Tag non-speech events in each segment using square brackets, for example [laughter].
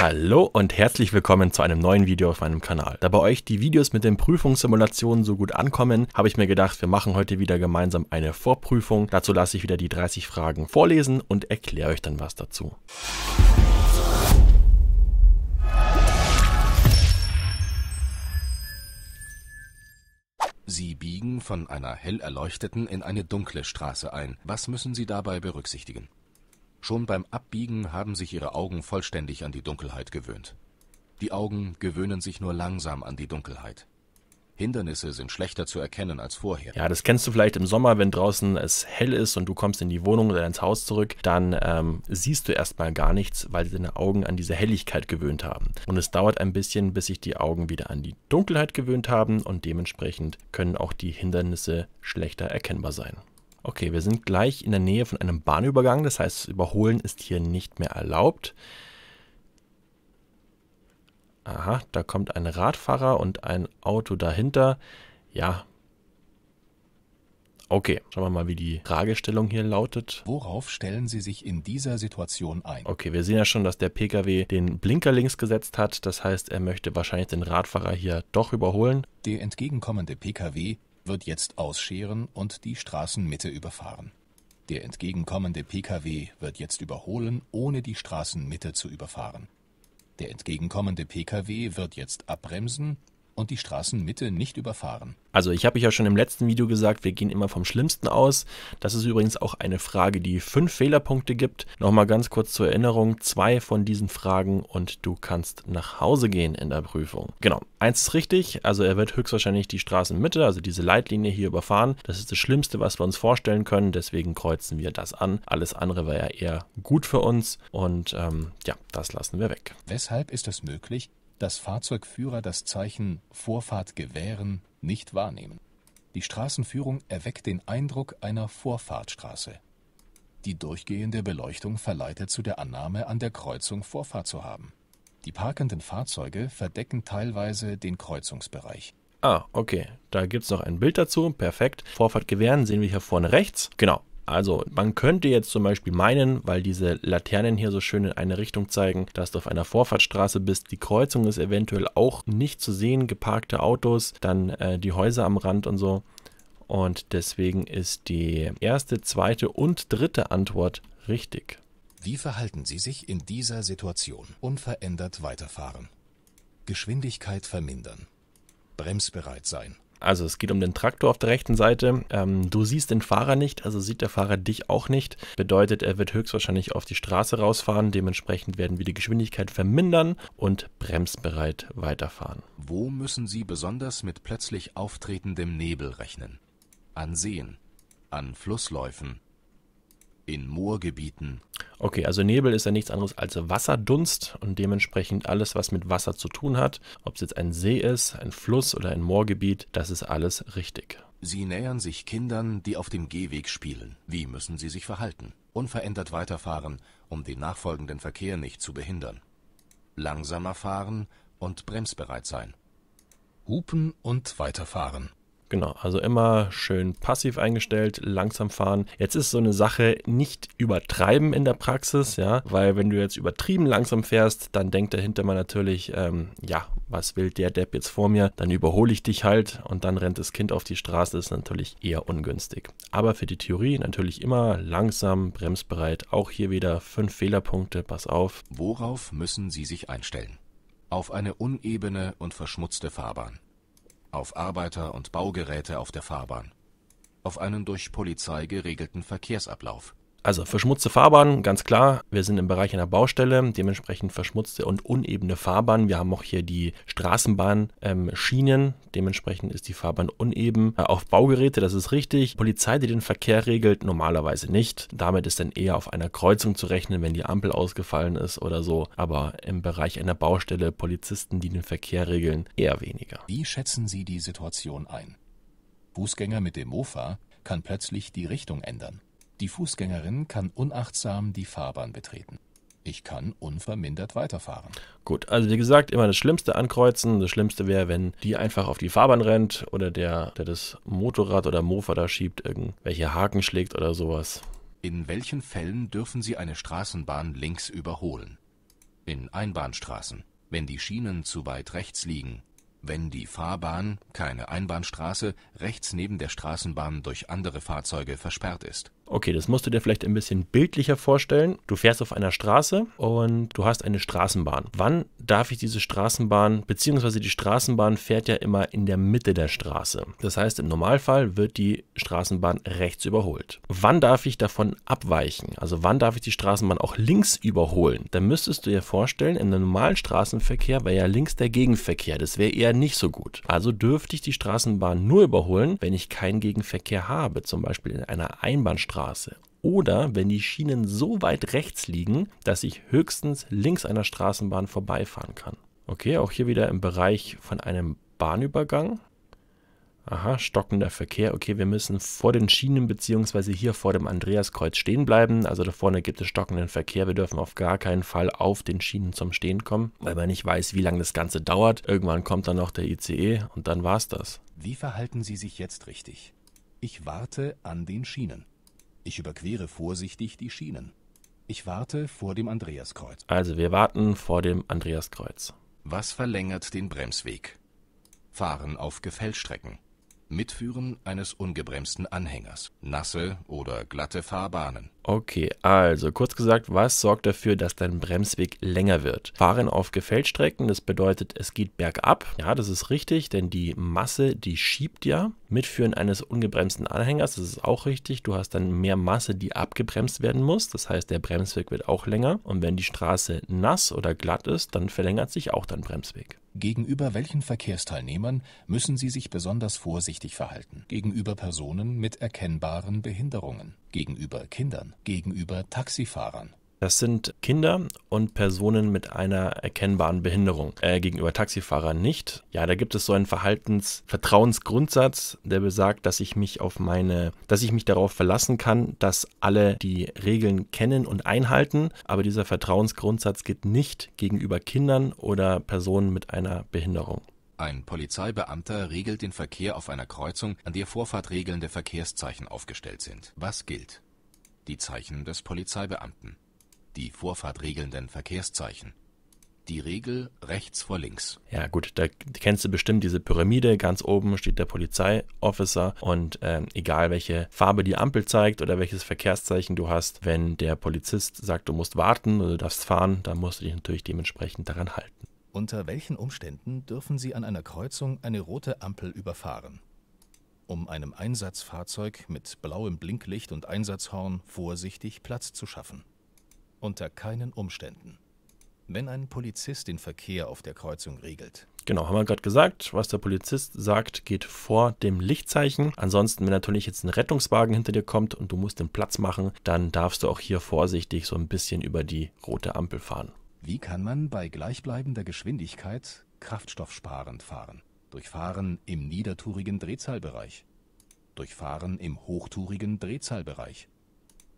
Hallo und herzlich willkommen zu einem neuen Video auf meinem Kanal. Da bei euch die Videos mit den Prüfungssimulationen so gut ankommen, habe ich mir gedacht, wir machen heute wieder gemeinsam eine Vorprüfung. Dazu lasse ich wieder die 30 Fragen vorlesen und erkläre euch dann was dazu. Sie biegen von einer hell erleuchteten in eine dunkle Straße ein. Was müssen Sie dabei berücksichtigen? Schon beim Abbiegen haben sich ihre Augen vollständig an die Dunkelheit gewöhnt. Die Augen gewöhnen sich nur langsam an die Dunkelheit. Hindernisse sind schlechter zu erkennen als vorher. Ja, das kennst du vielleicht im Sommer, wenn draußen es hell ist und du kommst in die Wohnung oder ins Haus zurück, dann ähm, siehst du erstmal gar nichts, weil deine Augen an diese Helligkeit gewöhnt haben. Und es dauert ein bisschen, bis sich die Augen wieder an die Dunkelheit gewöhnt haben und dementsprechend können auch die Hindernisse schlechter erkennbar sein. Okay, wir sind gleich in der Nähe von einem Bahnübergang, das heißt, überholen ist hier nicht mehr erlaubt. Aha, da kommt ein Radfahrer und ein Auto dahinter. Ja. Okay, schauen wir mal, wie die Fragestellung hier lautet. Worauf stellen Sie sich in dieser Situation ein? Okay, wir sehen ja schon, dass der Pkw den Blinker links gesetzt hat. Das heißt, er möchte wahrscheinlich den Radfahrer hier doch überholen. Der entgegenkommende Pkw wird jetzt ausscheren und die Straßenmitte überfahren. Der entgegenkommende Pkw wird jetzt überholen, ohne die Straßenmitte zu überfahren. Der entgegenkommende Pkw wird jetzt abbremsen und die Straßenmitte nicht überfahren. Also ich habe ja schon im letzten Video gesagt, wir gehen immer vom Schlimmsten aus. Das ist übrigens auch eine Frage, die fünf Fehlerpunkte gibt. Nochmal ganz kurz zur Erinnerung, zwei von diesen Fragen und du kannst nach Hause gehen in der Prüfung. Genau, eins ist richtig, also er wird höchstwahrscheinlich die Straßenmitte, also diese Leitlinie hier überfahren. Das ist das Schlimmste, was wir uns vorstellen können, deswegen kreuzen wir das an. Alles andere war ja eher gut für uns und ähm, ja, das lassen wir weg. Weshalb ist es möglich, dass Fahrzeugführer das Zeichen Vorfahrt gewähren nicht wahrnehmen. Die Straßenführung erweckt den Eindruck einer Vorfahrtstraße. Die durchgehende Beleuchtung verleitet zu der Annahme, an der Kreuzung Vorfahrt zu haben. Die parkenden Fahrzeuge verdecken teilweise den Kreuzungsbereich. Ah, okay. Da gibt es noch ein Bild dazu. Perfekt. Vorfahrt gewähren sehen wir hier vorne rechts. Genau. Also man könnte jetzt zum Beispiel meinen, weil diese Laternen hier so schön in eine Richtung zeigen, dass du auf einer Vorfahrtsstraße bist, die Kreuzung ist eventuell auch nicht zu sehen, geparkte Autos, dann äh, die Häuser am Rand und so. Und deswegen ist die erste, zweite und dritte Antwort richtig. Wie verhalten Sie sich in dieser Situation? Unverändert weiterfahren. Geschwindigkeit vermindern. Bremsbereit sein. Also es geht um den Traktor auf der rechten Seite. Ähm, du siehst den Fahrer nicht, also sieht der Fahrer dich auch nicht. Bedeutet, er wird höchstwahrscheinlich auf die Straße rausfahren. Dementsprechend werden wir die Geschwindigkeit vermindern und bremsbereit weiterfahren. Wo müssen Sie besonders mit plötzlich auftretendem Nebel rechnen? An Seen, an Flussläufen, in Moorgebieten. Okay, also Nebel ist ja nichts anderes als Wasserdunst und dementsprechend alles, was mit Wasser zu tun hat, ob es jetzt ein See ist, ein Fluss oder ein Moorgebiet, das ist alles richtig. Sie nähern sich Kindern, die auf dem Gehweg spielen. Wie müssen sie sich verhalten? Unverändert weiterfahren, um den nachfolgenden Verkehr nicht zu behindern. Langsamer fahren und bremsbereit sein. Hupen und weiterfahren. Genau, also immer schön passiv eingestellt, langsam fahren. Jetzt ist so eine Sache nicht übertreiben in der Praxis, ja, weil wenn du jetzt übertrieben langsam fährst, dann denkt dahinter man natürlich, ähm, ja, was will der Depp jetzt vor mir? Dann überhole ich dich halt und dann rennt das Kind auf die Straße, ist natürlich eher ungünstig. Aber für die Theorie natürlich immer langsam, bremsbereit. Auch hier wieder fünf Fehlerpunkte, pass auf. Worauf müssen Sie sich einstellen? Auf eine unebene und verschmutzte Fahrbahn auf Arbeiter und Baugeräte auf der Fahrbahn, auf einen durch Polizei geregelten Verkehrsablauf also verschmutzte Fahrbahn, ganz klar. Wir sind im Bereich einer Baustelle, dementsprechend verschmutzte und unebene Fahrbahn. Wir haben auch hier die Straßenbahnschienen, ähm, dementsprechend ist die Fahrbahn uneben. Äh, auf Baugeräte, das ist richtig. Polizei, die den Verkehr regelt, normalerweise nicht. Damit ist dann eher auf einer Kreuzung zu rechnen, wenn die Ampel ausgefallen ist oder so. Aber im Bereich einer Baustelle, Polizisten, die den Verkehr regeln, eher weniger. Wie schätzen Sie die Situation ein? Fußgänger mit dem Mofa kann plötzlich die Richtung ändern. Die Fußgängerin kann unachtsam die Fahrbahn betreten. Ich kann unvermindert weiterfahren. Gut, also wie gesagt, immer das Schlimmste ankreuzen. Das Schlimmste wäre, wenn die einfach auf die Fahrbahn rennt oder der, der das Motorrad oder Mofa da schiebt, irgendwelche Haken schlägt oder sowas. In welchen Fällen dürfen Sie eine Straßenbahn links überholen? In Einbahnstraßen, wenn die Schienen zu weit rechts liegen wenn die Fahrbahn (keine Einbahnstraße) rechts neben der Straßenbahn durch andere Fahrzeuge versperrt ist. Okay, das musst du dir vielleicht ein bisschen bildlicher vorstellen. Du fährst auf einer Straße und du hast eine Straßenbahn. Wann darf ich diese Straßenbahn, beziehungsweise die Straßenbahn fährt ja immer in der Mitte der Straße. Das heißt, im Normalfall wird die Straßenbahn rechts überholt. Wann darf ich davon abweichen? Also wann darf ich die Straßenbahn auch links überholen? Dann müsstest du dir vorstellen, in einem normalen Straßenverkehr wäre ja links der Gegenverkehr. Das wäre eher eher nicht so gut. Also dürfte ich die Straßenbahn nur überholen, wenn ich keinen Gegenverkehr habe, zum Beispiel in einer Einbahnstraße oder wenn die Schienen so weit rechts liegen, dass ich höchstens links einer Straßenbahn vorbeifahren kann. Okay, auch hier wieder im Bereich von einem Bahnübergang. Aha, stockender Verkehr. Okay, wir müssen vor den Schienen bzw. hier vor dem Andreaskreuz stehen bleiben. Also da vorne gibt es stockenden Verkehr. Wir dürfen auf gar keinen Fall auf den Schienen zum Stehen kommen, weil man nicht weiß, wie lange das Ganze dauert. Irgendwann kommt dann noch der ICE und dann war's das. Wie verhalten Sie sich jetzt richtig? Ich warte an den Schienen. Ich überquere vorsichtig die Schienen. Ich warte vor dem Andreaskreuz. Also wir warten vor dem Andreaskreuz. Was verlängert den Bremsweg? Fahren auf Gefällstrecken. Mitführen eines ungebremsten Anhängers, nasse oder glatte Fahrbahnen Okay, also kurz gesagt, was sorgt dafür, dass dein Bremsweg länger wird? Fahren auf Gefällstrecken, das bedeutet, es geht bergab. Ja, das ist richtig, denn die Masse, die schiebt ja. Mitführen eines ungebremsten Anhängers, das ist auch richtig. Du hast dann mehr Masse, die abgebremst werden muss. Das heißt, der Bremsweg wird auch länger. Und wenn die Straße nass oder glatt ist, dann verlängert sich auch dein Bremsweg. Gegenüber welchen Verkehrsteilnehmern müssen Sie sich besonders vorsichtig verhalten? Gegenüber Personen mit erkennbaren Behinderungen gegenüber Kindern, gegenüber Taxifahrern. Das sind Kinder und Personen mit einer erkennbaren Behinderung. Äh, gegenüber Taxifahrern nicht. Ja, da gibt es so einen Verhaltensvertrauensgrundsatz, der besagt, dass ich mich auf meine, dass ich mich darauf verlassen kann, dass alle die Regeln kennen und einhalten. Aber dieser Vertrauensgrundsatz gilt nicht gegenüber Kindern oder Personen mit einer Behinderung. Ein Polizeibeamter regelt den Verkehr auf einer Kreuzung, an der vorfahrtregelnde Verkehrszeichen aufgestellt sind. Was gilt? Die Zeichen des Polizeibeamten. Die vorfahrtregelnden Verkehrszeichen. Die Regel rechts vor links. Ja gut, da kennst du bestimmt diese Pyramide. Ganz oben steht der Polizeiofficer und äh, egal welche Farbe die Ampel zeigt oder welches Verkehrszeichen du hast, wenn der Polizist sagt, du musst warten oder du darfst fahren, dann musst du dich natürlich dementsprechend daran halten. Unter welchen Umständen dürfen Sie an einer Kreuzung eine rote Ampel überfahren? Um einem Einsatzfahrzeug mit blauem Blinklicht und Einsatzhorn vorsichtig Platz zu schaffen. Unter keinen Umständen. Wenn ein Polizist den Verkehr auf der Kreuzung regelt. Genau, haben wir gerade gesagt, was der Polizist sagt, geht vor dem Lichtzeichen. Ansonsten, wenn natürlich jetzt ein Rettungswagen hinter dir kommt und du musst den Platz machen, dann darfst du auch hier vorsichtig so ein bisschen über die rote Ampel fahren. Wie kann man bei gleichbleibender Geschwindigkeit kraftstoffsparend fahren? Durch Fahren im niedertourigen Drehzahlbereich. Durch Fahren im hochtourigen Drehzahlbereich.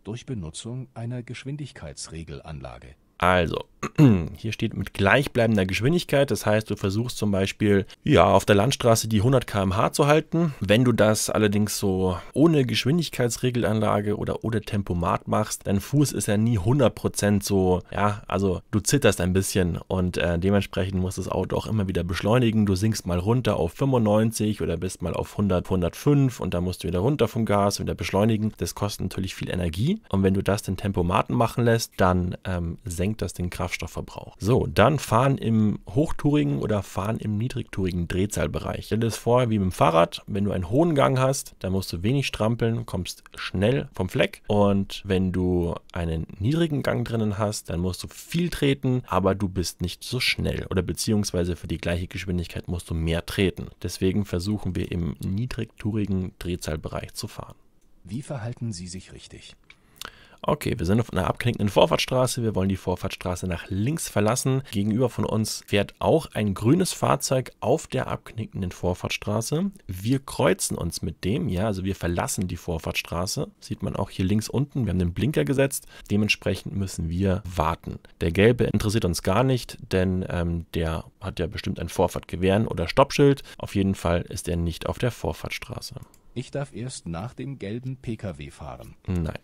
Durch Benutzung einer Geschwindigkeitsregelanlage also, [clears throat] hier steht mit gleichbleibender Geschwindigkeit. Das heißt, du versuchst zum Beispiel ja, auf der Landstraße die 100 km/h zu halten. Wenn du das allerdings so ohne Geschwindigkeitsregelanlage oder ohne Tempomat machst, dein Fuß ist ja nie 100% so, ja, also du zitterst ein bisschen und äh, dementsprechend du das Auto auch immer wieder beschleunigen. Du sinkst mal runter auf 95 oder bist mal auf 100, 105 und dann musst du wieder runter vom Gas, wieder beschleunigen. Das kostet natürlich viel Energie und wenn du das den Tempomaten machen lässt, dann ähm, senkst senkt das den Kraftstoffverbrauch. So, dann fahren im hochtourigen oder fahren im niedrigtourigen Drehzahlbereich. Stell dir das vor, wie mit dem Fahrrad, wenn du einen hohen Gang hast, dann musst du wenig strampeln, kommst schnell vom Fleck und wenn du einen niedrigen Gang drinnen hast, dann musst du viel treten, aber du bist nicht so schnell oder beziehungsweise für die gleiche Geschwindigkeit musst du mehr treten. Deswegen versuchen wir im niedrigtourigen Drehzahlbereich zu fahren. Wie verhalten Sie sich richtig? Okay, wir sind auf einer abknickenden Vorfahrtsstraße. Wir wollen die Vorfahrtsstraße nach links verlassen. Gegenüber von uns fährt auch ein grünes Fahrzeug auf der abknickenden Vorfahrtsstraße. Wir kreuzen uns mit dem, ja, also wir verlassen die Vorfahrtsstraße. Sieht man auch hier links unten. Wir haben den Blinker gesetzt. Dementsprechend müssen wir warten. Der gelbe interessiert uns gar nicht, denn ähm, der hat ja bestimmt ein Vorfahrtgewähren oder Stoppschild. Auf jeden Fall ist er nicht auf der Vorfahrtsstraße. Ich darf erst nach dem gelben Pkw fahren. Nein.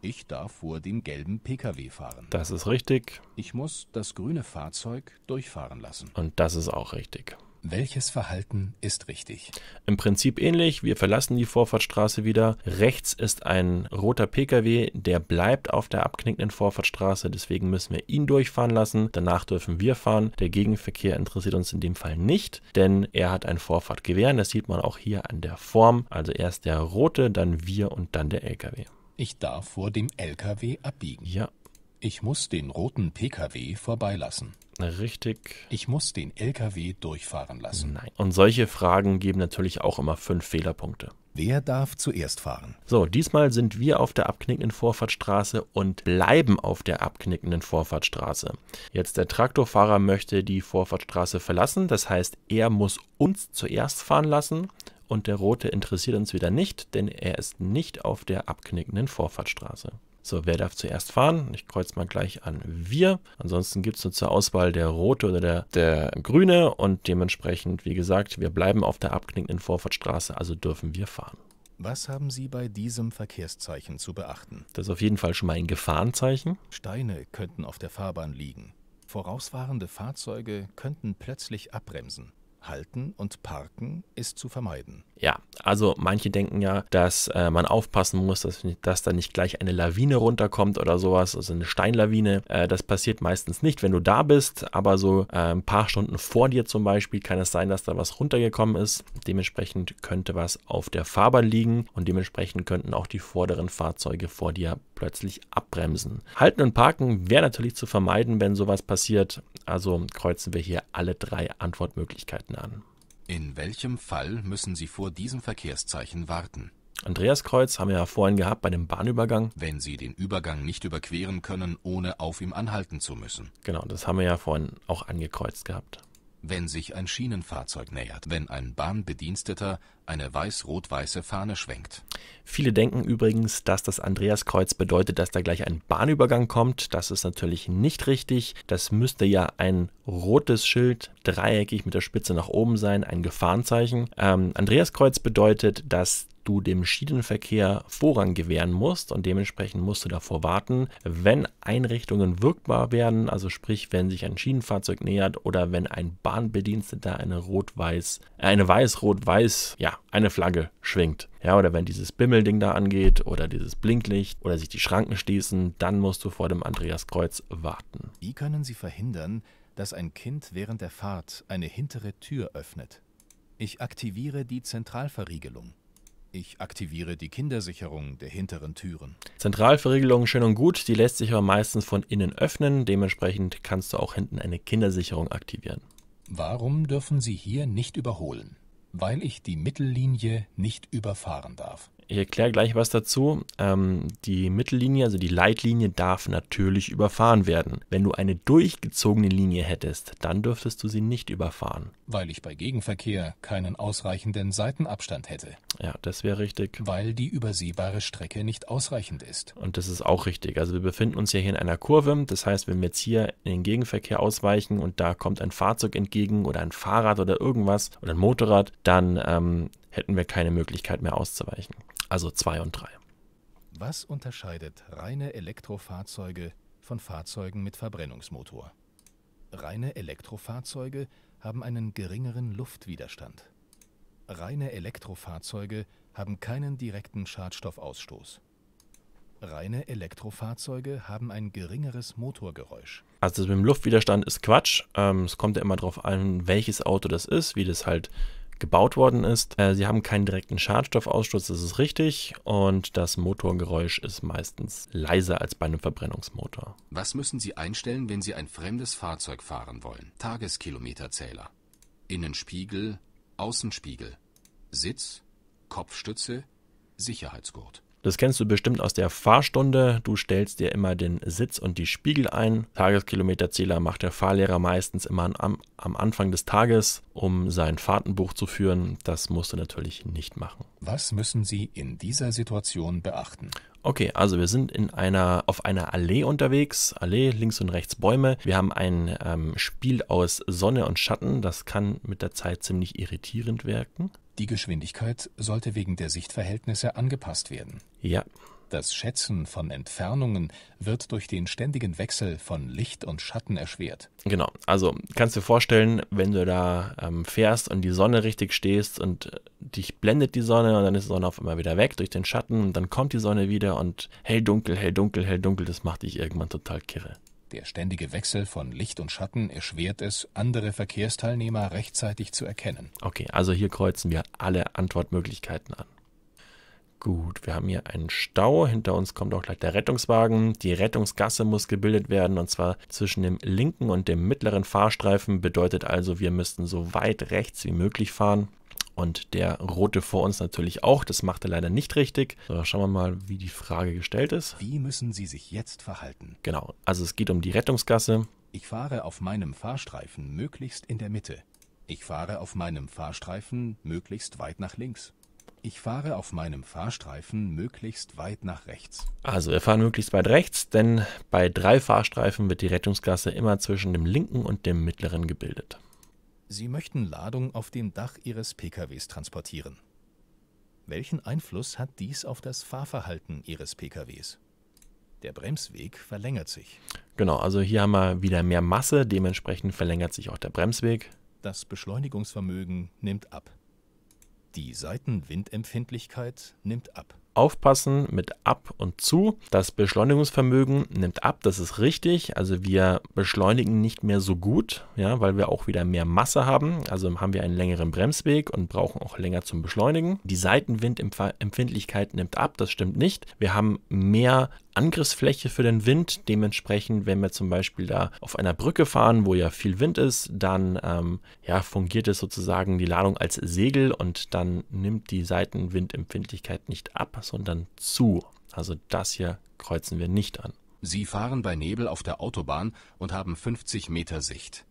Ich darf vor dem gelben Pkw fahren. Das ist richtig. Ich muss das grüne Fahrzeug durchfahren lassen. Und das ist auch richtig. Welches Verhalten ist richtig? Im Prinzip ähnlich. Wir verlassen die Vorfahrtsstraße wieder. Rechts ist ein roter Pkw, der bleibt auf der abknickenden Vorfahrtsstraße. Deswegen müssen wir ihn durchfahren lassen. Danach dürfen wir fahren. Der Gegenverkehr interessiert uns in dem Fall nicht, denn er hat ein Vorfahrtgewähren. Das sieht man auch hier an der Form. Also erst der rote, dann wir und dann der Lkw. Ich darf vor dem LKW abbiegen. Ja. Ich muss den roten PKW vorbeilassen. Richtig. Ich muss den LKW durchfahren lassen. Nein. Und solche Fragen geben natürlich auch immer fünf Fehlerpunkte. Wer darf zuerst fahren? So, diesmal sind wir auf der abknickenden Vorfahrtstraße und bleiben auf der abknickenden Vorfahrtstraße. Jetzt der Traktorfahrer möchte die Vorfahrtstraße verlassen, das heißt, er muss uns zuerst fahren lassen und der Rote interessiert uns wieder nicht, denn er ist nicht auf der abknickenden Vorfahrtstraße. So, wer darf zuerst fahren? Ich kreuze mal gleich an wir. Ansonsten gibt es nur zur Auswahl der rote oder der, der grüne und dementsprechend, wie gesagt, wir bleiben auf der abknickenden Vorfahrtstraße, also dürfen wir fahren. Was haben Sie bei diesem Verkehrszeichen zu beachten? Das ist auf jeden Fall schon mal ein Gefahrenzeichen. Steine könnten auf der Fahrbahn liegen. Vorausfahrende Fahrzeuge könnten plötzlich abbremsen. Halten und Parken ist zu vermeiden ja, also manche denken ja, dass äh, man aufpassen muss, dass, dass da nicht gleich eine Lawine runterkommt oder sowas, also eine Steinlawine. Äh, das passiert meistens nicht, wenn du da bist, aber so äh, ein paar Stunden vor dir zum Beispiel kann es sein, dass da was runtergekommen ist. Dementsprechend könnte was auf der Fahrbahn liegen und dementsprechend könnten auch die vorderen Fahrzeuge vor dir plötzlich abbremsen. Halten und Parken wäre natürlich zu vermeiden, wenn sowas passiert. Also kreuzen wir hier alle drei Antwortmöglichkeiten an. In welchem Fall müssen Sie vor diesem Verkehrszeichen warten? Andreaskreuz haben wir ja vorhin gehabt bei dem Bahnübergang. Wenn Sie den Übergang nicht überqueren können, ohne auf ihm anhalten zu müssen. Genau, das haben wir ja vorhin auch angekreuzt gehabt wenn sich ein Schienenfahrzeug nähert, wenn ein Bahnbediensteter eine weiß-rot-weiße Fahne schwenkt. Viele denken übrigens, dass das Andreaskreuz bedeutet, dass da gleich ein Bahnübergang kommt. Das ist natürlich nicht richtig. Das müsste ja ein rotes Schild, dreieckig mit der Spitze nach oben sein, ein Gefahrenzeichen. Ähm, Andreaskreuz bedeutet, dass du dem Schienenverkehr Vorrang gewähren musst und dementsprechend musst du davor warten, wenn Einrichtungen wirkbar werden, also sprich, wenn sich ein Schienenfahrzeug nähert oder wenn ein Bahnbediensteter eine rot-weiß, eine weiß-rot-weiß, ja, eine Flagge schwingt. Ja, oder wenn dieses Bimmelding da angeht oder dieses Blinklicht oder sich die Schranken schließen, dann musst du vor dem Andreaskreuz warten. Wie können Sie verhindern, dass ein Kind während der Fahrt eine hintere Tür öffnet? Ich aktiviere die Zentralverriegelung. Ich aktiviere die Kindersicherung der hinteren Türen. Zentralverriegelung schön und gut, die lässt sich aber meistens von innen öffnen, dementsprechend kannst du auch hinten eine Kindersicherung aktivieren. Warum dürfen Sie hier nicht überholen? Weil ich die Mittellinie nicht überfahren darf ich erkläre gleich was dazu. Ähm, die Mittellinie, also die Leitlinie, darf natürlich überfahren werden. Wenn du eine durchgezogene Linie hättest, dann dürftest du sie nicht überfahren. Weil ich bei Gegenverkehr keinen ausreichenden Seitenabstand hätte. Ja, das wäre richtig. Weil die übersehbare Strecke nicht ausreichend ist. Und das ist auch richtig. Also wir befinden uns ja hier in einer Kurve. Das heißt, wenn wir jetzt hier in den Gegenverkehr ausweichen und da kommt ein Fahrzeug entgegen oder ein Fahrrad oder irgendwas oder ein Motorrad, dann ähm, hätten wir keine Möglichkeit mehr auszuweichen. Also 2 und 3. Was unterscheidet reine Elektrofahrzeuge von Fahrzeugen mit Verbrennungsmotor? Reine Elektrofahrzeuge haben einen geringeren Luftwiderstand. Reine Elektrofahrzeuge haben keinen direkten Schadstoffausstoß. Reine Elektrofahrzeuge haben ein geringeres Motorgeräusch. Also mit dem Luftwiderstand ist Quatsch. Ähm, es kommt ja immer darauf an, welches Auto das ist, wie das halt gebaut worden ist. Äh, sie haben keinen direkten Schadstoffausstoß, das ist richtig. Und das Motorgeräusch ist meistens leiser als bei einem Verbrennungsmotor. Was müssen Sie einstellen, wenn Sie ein fremdes Fahrzeug fahren wollen? Tageskilometerzähler, Innenspiegel, Außenspiegel, Sitz, Kopfstütze, Sicherheitsgurt. Das kennst du bestimmt aus der Fahrstunde. Du stellst dir immer den Sitz und die Spiegel ein. Tageskilometerzähler macht der Fahrlehrer meistens immer am, am Anfang des Tages, um sein Fahrtenbuch zu führen. Das musst du natürlich nicht machen. Was müssen Sie in dieser Situation beachten? Okay, also wir sind in einer, auf einer Allee unterwegs. Allee, links und rechts Bäume. Wir haben ein ähm, Spiel aus Sonne und Schatten. Das kann mit der Zeit ziemlich irritierend wirken. Die Geschwindigkeit sollte wegen der Sichtverhältnisse angepasst werden. Ja. Das Schätzen von Entfernungen wird durch den ständigen Wechsel von Licht und Schatten erschwert. Genau, also kannst du dir vorstellen, wenn du da ähm, fährst und die Sonne richtig stehst und äh, dich blendet die Sonne und dann ist die Sonne auf einmal wieder weg durch den Schatten und dann kommt die Sonne wieder und hell dunkel, hell dunkel, hell dunkel, das macht dich irgendwann total kirre. Der ständige Wechsel von Licht und Schatten erschwert es, andere Verkehrsteilnehmer rechtzeitig zu erkennen. Okay, also hier kreuzen wir alle Antwortmöglichkeiten an. Gut, wir haben hier einen Stau. Hinter uns kommt auch gleich der Rettungswagen. Die Rettungsgasse muss gebildet werden und zwar zwischen dem linken und dem mittleren Fahrstreifen. Bedeutet also, wir müssten so weit rechts wie möglich fahren und der rote vor uns natürlich auch. Das macht er leider nicht richtig. So, schauen wir mal, wie die Frage gestellt ist. Wie müssen Sie sich jetzt verhalten? Genau, also es geht um die Rettungsgasse. Ich fahre auf meinem Fahrstreifen möglichst in der Mitte. Ich fahre auf meinem Fahrstreifen möglichst weit nach links. Ich fahre auf meinem Fahrstreifen möglichst weit nach rechts. Also wir fahren möglichst weit rechts, denn bei drei Fahrstreifen wird die Rettungsgasse immer zwischen dem linken und dem mittleren gebildet. Sie möchten Ladung auf dem Dach Ihres PKWs transportieren. Welchen Einfluss hat dies auf das Fahrverhalten Ihres PKWs? Der Bremsweg verlängert sich. Genau, also hier haben wir wieder mehr Masse, dementsprechend verlängert sich auch der Bremsweg. Das Beschleunigungsvermögen nimmt ab. Die Seitenwindempfindlichkeit nimmt ab aufpassen mit ab und zu. Das Beschleunigungsvermögen nimmt ab, das ist richtig. Also wir beschleunigen nicht mehr so gut, ja, weil wir auch wieder mehr Masse haben. Also haben wir einen längeren Bremsweg und brauchen auch länger zum Beschleunigen. Die Seitenwindempfindlichkeit nimmt ab, das stimmt nicht. Wir haben mehr Angriffsfläche für den Wind. Dementsprechend, wenn wir zum Beispiel da auf einer Brücke fahren, wo ja viel Wind ist, dann ähm, ja, fungiert es sozusagen die Ladung als Segel und dann nimmt die Seitenwindempfindlichkeit nicht ab, sondern zu. Also das hier kreuzen wir nicht an. Sie fahren bei Nebel auf der Autobahn und haben 50 Meter Sicht.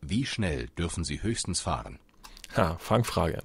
Wie schnell dürfen Sie höchstens fahren? Ha, Fangfrage.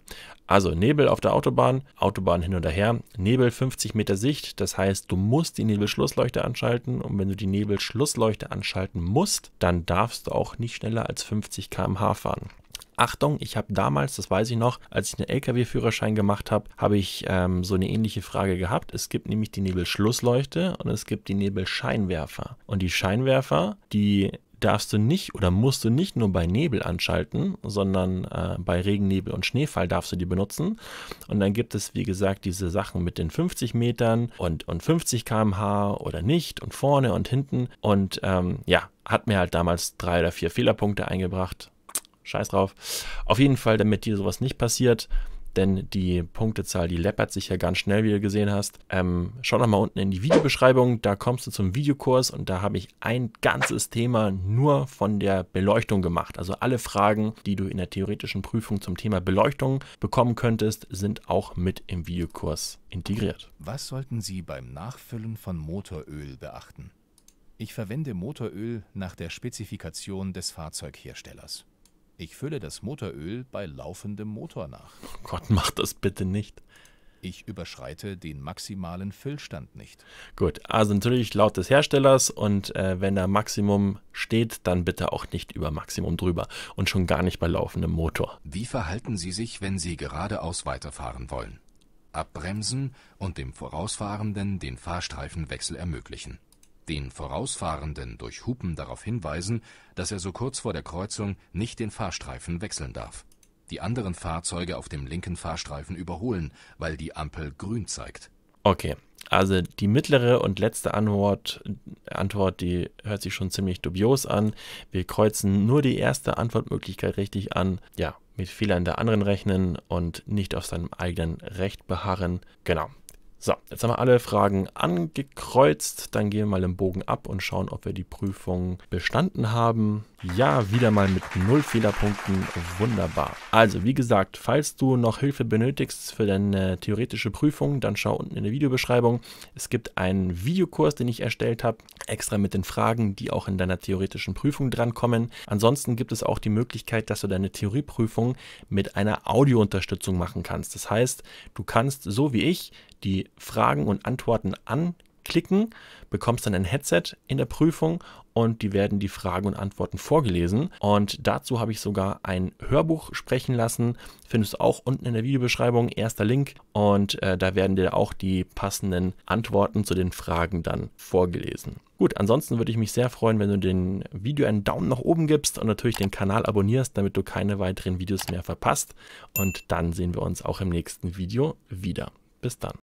Also Nebel auf der Autobahn, Autobahn hin und her, Nebel 50 Meter Sicht, das heißt, du musst die Nebelschlussleuchte anschalten und wenn du die Nebelschlussleuchte anschalten musst, dann darfst du auch nicht schneller als 50 km/h fahren. Achtung, ich habe damals, das weiß ich noch, als ich einen LKW-Führerschein gemacht habe, habe ich ähm, so eine ähnliche Frage gehabt. Es gibt nämlich die Nebelschlussleuchte und es gibt die Nebelscheinwerfer. Und die Scheinwerfer, die darfst du nicht oder musst du nicht nur bei Nebel anschalten, sondern äh, bei Regen, Nebel und Schneefall darfst du die benutzen. Und dann gibt es, wie gesagt, diese Sachen mit den 50 Metern und, und 50 km/h oder nicht und vorne und hinten. Und ähm, ja, hat mir halt damals drei oder vier Fehlerpunkte eingebracht. Scheiß drauf. Auf jeden Fall, damit dir sowas nicht passiert, denn die Punktezahl, die läppert sich ja ganz schnell, wie du gesehen hast. Ähm, schau nochmal unten in die Videobeschreibung, da kommst du zum Videokurs und da habe ich ein ganzes Thema nur von der Beleuchtung gemacht. Also alle Fragen, die du in der theoretischen Prüfung zum Thema Beleuchtung bekommen könntest, sind auch mit im Videokurs integriert. Was sollten Sie beim Nachfüllen von Motoröl beachten? Ich verwende Motoröl nach der Spezifikation des Fahrzeugherstellers. Ich fülle das Motoröl bei laufendem Motor nach. Oh Gott, mach das bitte nicht. Ich überschreite den maximalen Füllstand nicht. Gut, also natürlich laut des Herstellers und äh, wenn da Maximum steht, dann bitte auch nicht über Maximum drüber und schon gar nicht bei laufendem Motor. Wie verhalten Sie sich, wenn Sie geradeaus weiterfahren wollen? Abbremsen und dem Vorausfahrenden den Fahrstreifenwechsel ermöglichen den Vorausfahrenden durch Hupen darauf hinweisen, dass er so kurz vor der Kreuzung nicht den Fahrstreifen wechseln darf. Die anderen Fahrzeuge auf dem linken Fahrstreifen überholen, weil die Ampel grün zeigt. Okay, also die mittlere und letzte Antwort, Antwort, die hört sich schon ziemlich dubios an. Wir kreuzen nur die erste Antwortmöglichkeit richtig an. Ja, mit Fehlern der anderen rechnen und nicht auf seinem eigenen Recht beharren. Genau, so, jetzt haben wir alle Fragen angekreuzt. Dann gehen wir mal im Bogen ab und schauen, ob wir die Prüfung bestanden haben. Ja, wieder mal mit null Fehlerpunkten. Wunderbar. Also, wie gesagt, falls du noch Hilfe benötigst für deine theoretische Prüfung, dann schau unten in der Videobeschreibung. Es gibt einen Videokurs, den ich erstellt habe, extra mit den Fragen, die auch in deiner theoretischen Prüfung drankommen. Ansonsten gibt es auch die Möglichkeit, dass du deine Theorieprüfung mit einer Audiounterstützung machen kannst. Das heißt, du kannst, so wie ich, die Fragen und Antworten anklicken, bekommst dann ein Headset in der Prüfung und die werden die Fragen und Antworten vorgelesen. Und dazu habe ich sogar ein Hörbuch sprechen lassen. Findest du auch unten in der Videobeschreibung, erster Link. Und äh, da werden dir auch die passenden Antworten zu den Fragen dann vorgelesen. Gut, ansonsten würde ich mich sehr freuen, wenn du dem Video einen Daumen nach oben gibst und natürlich den Kanal abonnierst, damit du keine weiteren Videos mehr verpasst. Und dann sehen wir uns auch im nächsten Video wieder. Bis dann.